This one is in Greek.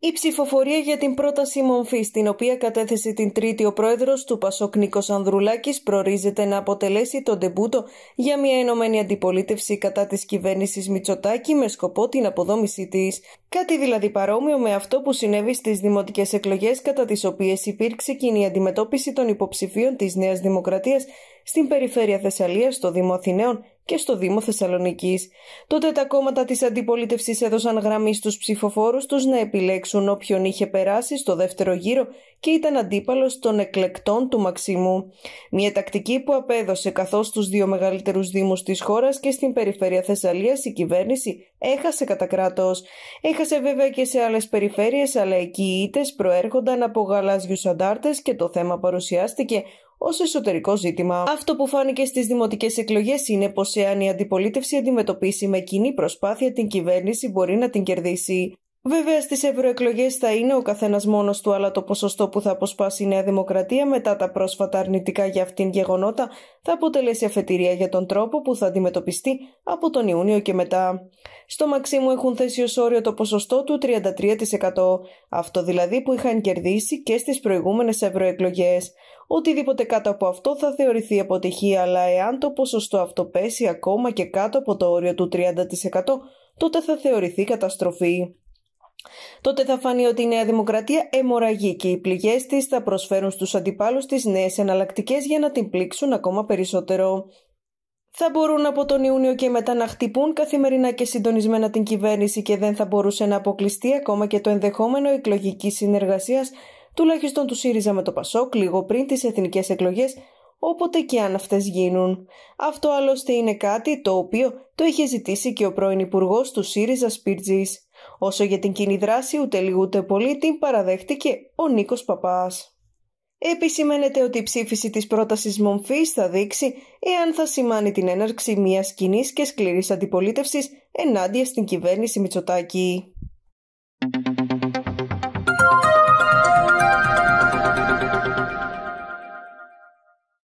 Η ψηφοφορία για την πρόταση μομφή, την οποία κατέθεσε την Τρίτη ο πρόεδρος του Πασόκ Νίκος Ανδρουλάκης, προορίζεται να αποτελέσει τον τεμπούτο για μια ενωμένη αντιπολίτευση κατά της κυβέρνησης Μητσοτάκη με σκοπό την αποδόμησή της. Κάτι δηλαδή παρόμοιο με αυτό που συνέβη στις δημοτικές εκλογές, κατά τις οποίες υπήρξε κοινή αντιμετώπιση των υποψηφίων της Νέας Δημοκρατίας στην περιφέρεια Θεσσαλίας, στο Δήμο Αθηναίων και στο Δήμο Θεσσαλονική. Τότε τα κόμματα της αντιπολίτευσης έδωσαν γραμμή στους ψηφοφόρους τους να επιλέξουν όποιον είχε περάσει στο δεύτερο γύρο και ήταν αντίπαλος των εκλεκτών του Μαξιμού. Μια τακτική που απέδωσε καθώς στους δύο μεγαλύτερους δήμους της χώρας και στην περιφέρεια Θεσσαλίας η κυβέρνηση έχασε κατά κράτος. Έχασε βέβαια και σε άλλες περιφέρειες αλλά εκεί οι ήττες προέρχονταν από γαλάζιους αντάρτες και το θέμα παρουσιάστηκε ως εσωτερικό ζήτημα. Αυτό που φάνηκε στις δημοτικές εκλογές είναι πως εάν η αντιπολίτευση αντιμετωπίσει με κοινή προσπάθεια την κυβέρνηση μπορεί να την κερδίσει. Βέβαια στις ευρωεκλογές θα είναι ο καθένας μόνος του, αλλά το ποσοστό που θα αποσπάσει η Νέα Δημοκρατία μετά τα πρόσφατα αρνητικά για αυτήν γεγονότα θα αποτελέσει αφετηρία για τον τρόπο που θα αντιμετωπιστεί από τον Ιούνιο και μετά. Στο Μαξίμου έχουν θέσει ως όριο το ποσοστό του 33%, αυτό δηλαδή που είχαν κερδίσει και στις προηγούμενες ευρωεκλογές. Οτιδήποτε κάτω από αυτό θα θεωρηθεί αποτυχία, αλλά εάν το ποσοστό αυτό πέσει ακόμα και κάτω από το όριο του 30%, τότε θα θεωρηθεί καταστροφή τότε θα φανεί ότι η Νέα Δημοκρατία αιμορραγεί και οι πληγές της θα προσφέρουν στους αντιπάλους της νέες εναλλακτικές για να την πλήξουν ακόμα περισσότερο. Θα μπορούν από τον Ιούνιο και μετά να χτυπούν καθημερινά και συντονισμένα την κυβέρνηση και δεν θα μπορούσε να αποκλειστεί ακόμα και το ενδεχόμενο εκλογικής συνεργασίας τουλάχιστον του ΣΥΡΙΖΑ με το ΠΑΣΟΚ λίγο πριν τις εθνικές εκλογές, όποτε και αν αυτές γίνουν. Αυτό άλλωστε είναι κάτι το οποίο το είχε ζητήσει και ο πρώην Υπουργός του ΣΥΡΙΖΑ Σπίρτζης. Όσο για την κοινή δράση ούτε λίγο ούτε πολύ την παραδέχτηκε ο Νίκος Παπάς. Επισημαίνεται ότι η ψήφιση της πρότασης Μομφής θα δείξει εάν θα σημάνει την έναρξη μιας κοινής και σκληρής αντιπολίτευσης ενάντια στην κυβέρνηση Μητσοτάκη.